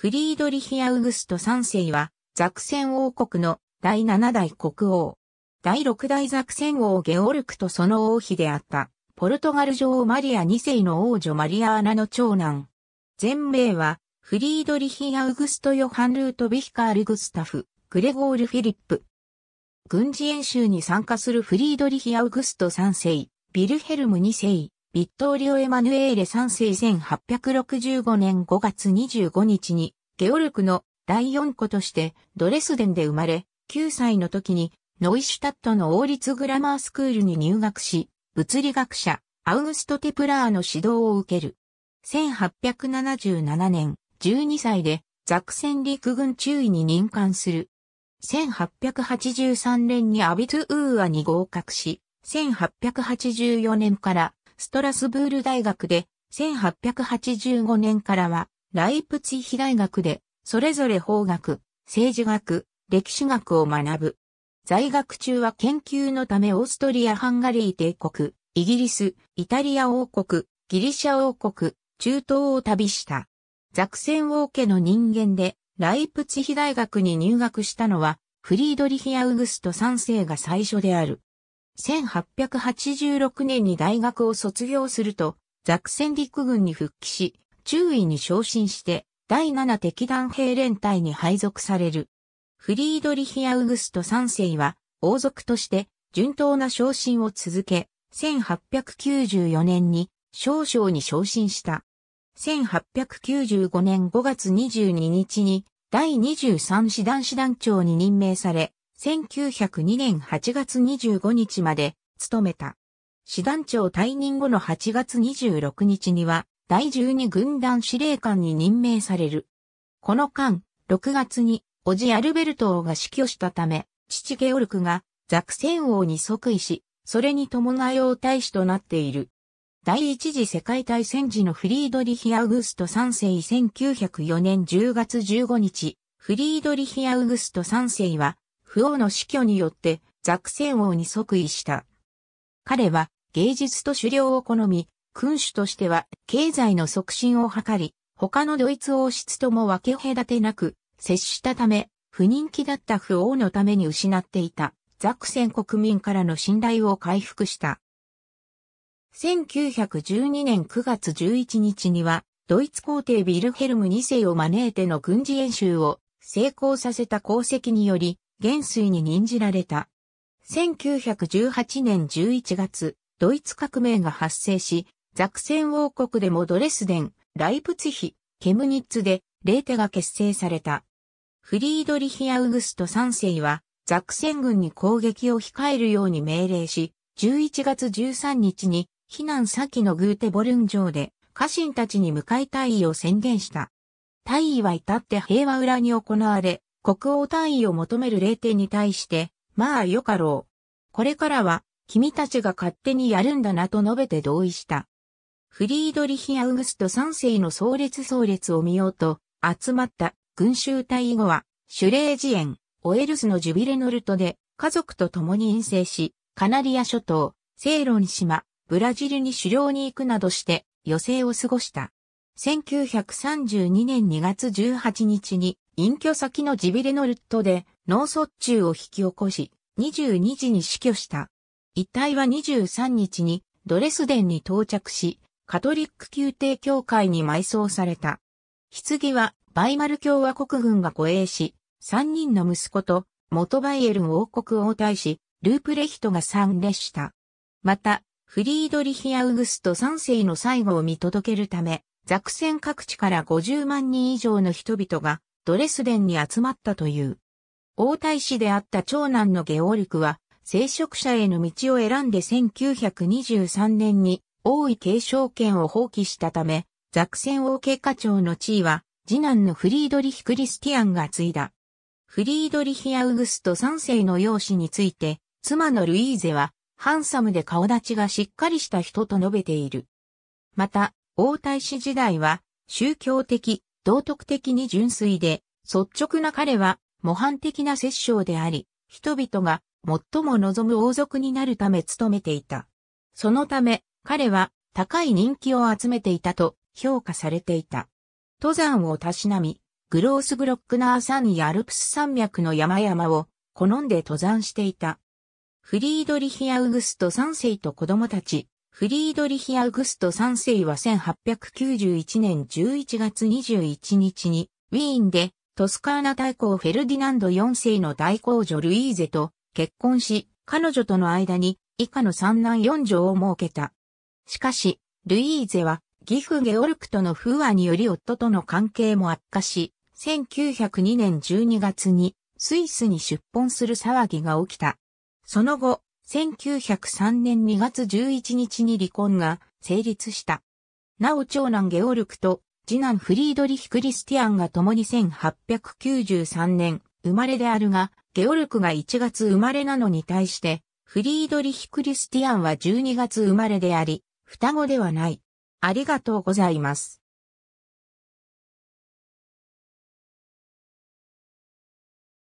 フリードリヒ・アウグスト3世は、ザクセン王国の第7代国王。第6代ザクセン王ゲオルクとその王妃であった、ポルトガル女王マリア2世の王女マリアーナの長男。全名は、フリードリヒ・アウグスト・ヨハン・ルート・ビヒカール・グスタフ、グレゴール・フィリップ。軍事演習に参加するフリードリヒ・アウグスト3世、ビルヘルム2世、ビットーリオ・エマヌエーレ3世1865年5月25日にゲオルクの第四子としてドレスデンで生まれ、9歳の時にノイシュタットの王立グラマースクールに入学し、物理学者アウグスト・テプラーの指導を受ける。1877年、12歳でザクセン陸軍中尉に任官する。1883年にアビトゥーアに合格し、1884年からストラスブール大学で、1885年からはライプツィヒ大学で、それぞれ法学、政治学、歴史学を学ぶ。在学中は研究のためオーストリア・ハンガリー帝国、イギリス、イタリア王国、ギリシャ王国、中東を旅した。ザクセン王家の人間で、ライプツィヒ大学に入学したのは、フリードリヒ・アウグスト3世が最初である。1886年に大学を卒業すると、ザクセン陸軍に復帰し、中尉に昇進して、第七敵団兵連隊に配属される。フリードリヒ・アウグスト3世は、王族として、順当な昇進を続け、1894年に、少将に昇進した。1895年5月22日に、第23師団師団長に任命され、1902年8月25日まで務めた。師団長退任後の8月26日には、第12軍団司令官に任命される。この間、6月に、おじアルベルト王が死去したため、父ゲオルクが、ザクセン王に即位し、それに伴い王大使となっている。第一次世界大戦時のフリードリヒ・アウグスト3世1904年10月15日、フリードリヒ・アウグスト3世は、不王の死去によってザクセン王に即位した。彼は芸術と狩猟を好み、君主としては経済の促進を図り、他のドイツ王室とも分け隔てなく接したため、不人気だった不王のために失っていたザクセン国民からの信頼を回復した。1912年9月11日には、ドイツ皇帝ビルヘルム2世を招いての軍事演習を成功させた功績により、元帥に任じられた。1918年11月、ドイツ革命が発生し、ザクセン王国でもドレスデン、ライプツヒ、ケムニッツで、レーテが結成された。フリードリヒ・アウグスト3世は、ザクセン軍に攻撃を控えるように命令し、11月13日に、避難先のグーテボルン城で、家臣たちに向かい退位を宣言した。退位は至って平和裏に行われ、国王退位を求める霊帝に対して、まあよかろう。これからは、君たちが勝手にやるんだなと述べて同意した。フリードリヒ・アウグスト3世の葬列葬列を見ようと集まった群衆隊以後は、シュレージ園、オエルスのジュビレノルトで家族と共に遠征し、カナリア諸島、セイロン島、ブラジルに狩猟に行くなどして余生を過ごした。1932年2月18日に隠居先のジビレノルトで脳卒中を引き起こし、22時に死去した。遺体は23日にドレスデンに到着し、カトリック宮廷教会に埋葬された。棺は、バイマル共和国軍が護衛し、三人の息子と、元バイエルン王国王太子、ループレヒトが参列した。また、フリードリヒ・アウグスト三世の最後を見届けるため、ザクセン各地から50万人以上の人々がドレスデンに集まったという。王太子であった長男のゲオリクは、聖職者への道を選んで1923年に王位継承権を放棄したため、ザクセン王家課長の地位は、次男のフリードリヒ・クリスティアンが継いだ。フリードリヒ・アウグスト3世の容姿について、妻のルイーゼは、ハンサムで顔立ちがしっかりした人と述べている。また、王太子時代は、宗教的、道徳的に純粋で、率直な彼は、模範的な摂政であり、人々が最も望む王族になるため努めていた。そのため、彼は高い人気を集めていたと評価されていた。登山をたしなみ、グロースグロックナー山やアルプス山脈の山々を好んで登山していた。フリードリヒ・アウグスト3世と子供たち、フリードリヒ・アウグスト3世は1891年11月21日に、ウィーンでトスカーナ大公フェルディナンド4世の大公女ルイーゼと結婚し、彼女との間に以下の三男四女を設けた。しかし、ルイーゼは、ギフ・ゲオルクとの不和により夫との関係も悪化し、1902年12月にスイスに出奔する騒ぎが起きた。その後、1903年2月11日に離婚が成立した。なお長男ゲオルクと次男フリードリヒ・クリスティアンが共に1893年生まれであるが、ゲオルクが1月生まれなのに対して、フリードリヒ・クリスティアンは12月生まれであり、双子ではない。ありがとうございます。